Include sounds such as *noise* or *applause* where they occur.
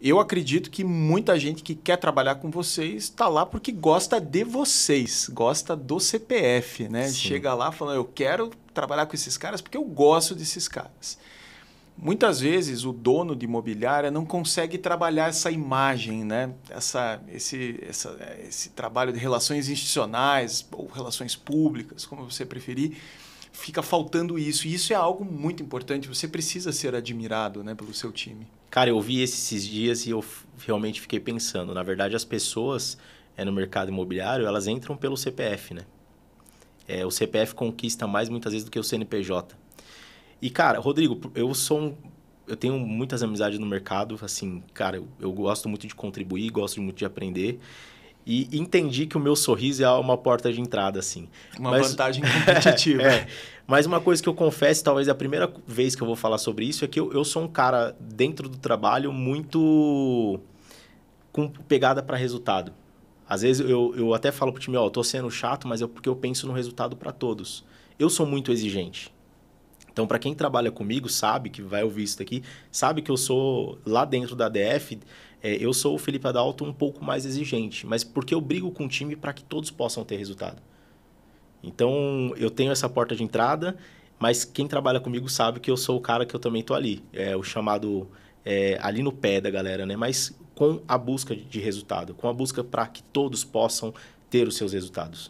eu acredito que muita gente que quer trabalhar com vocês está lá porque gosta de vocês, gosta do CPF, né? Sim. Chega lá falando, eu quero trabalhar com esses caras porque eu gosto desses caras. Muitas vezes o dono de imobiliária não consegue trabalhar essa imagem, né? essa, esse, essa, esse trabalho de relações institucionais ou relações públicas, como você preferir fica faltando isso. E isso é algo muito importante. Você precisa ser admirado né, pelo seu time. Cara, eu vi esses dias e eu realmente fiquei pensando. Na verdade, as pessoas é, no mercado imobiliário, elas entram pelo CPF, né? É, o CPF conquista mais muitas vezes do que o CNPJ. E, cara, Rodrigo, eu sou um, Eu tenho muitas amizades no mercado, assim, cara, eu, eu gosto muito de contribuir, gosto muito de aprender e entendi que o meu sorriso é uma porta de entrada, assim. Uma Mas, vantagem *laughs* competitiva. É, é, Mas uma coisa que eu confesso, talvez a primeira vez que eu vou falar sobre isso, é que eu, eu sou um cara, dentro do trabalho, muito com pegada para resultado. Às vezes eu, eu até falo pro time, ó, oh, tô sendo chato, mas é porque eu penso no resultado para todos. Eu sou muito exigente. Então, para quem trabalha comigo, sabe, que vai ouvir isso aqui, sabe que eu sou, lá dentro da DF, é, eu sou o Felipe Adalto um pouco mais exigente, mas porque eu brigo com o time para que todos possam ter resultado. Então, eu tenho essa porta de entrada, mas quem trabalha comigo sabe que eu sou o cara que eu também tô ali. É o chamado é, ali no pé da galera, né? Mas com a busca de resultado, com a busca para que todos possam ter os seus resultados.